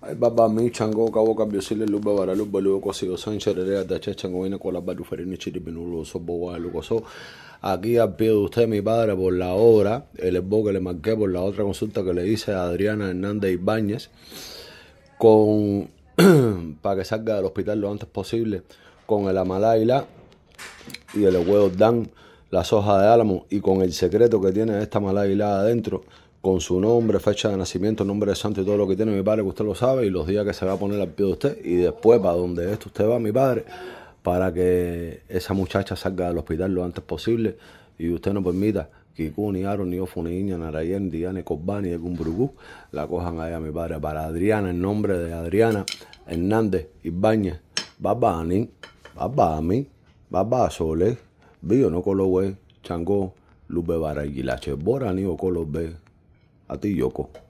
Baba mi chango kawo aquí ha pedido usted mi padre por la obra el esbo que le marqué por la otra consulta que le hice a Adriana Hernández Ibáñez con para que salga del hospital lo antes posible con el amalaila y el huevo dan la soja de álamo y con el secreto que tiene esta y la adentro con su nombre, fecha de nacimiento, nombre de santo y todo lo que tiene mi padre, que usted lo sabe, y los días que se va a poner al pie de usted, y después para donde esto usted va, mi padre, para que esa muchacha salga del hospital lo antes posible y usted no permita que ni ni ni Niña, Narayen, Diane, de cumbrugú, la cojan allá a mi padre, para Adriana, en nombre de Adriana Hernández Ibáñez, Babani, Babami, Sole, Bío, no Colo Changó, Lupe Baraguilache, Borani o Colo a ti Yoko.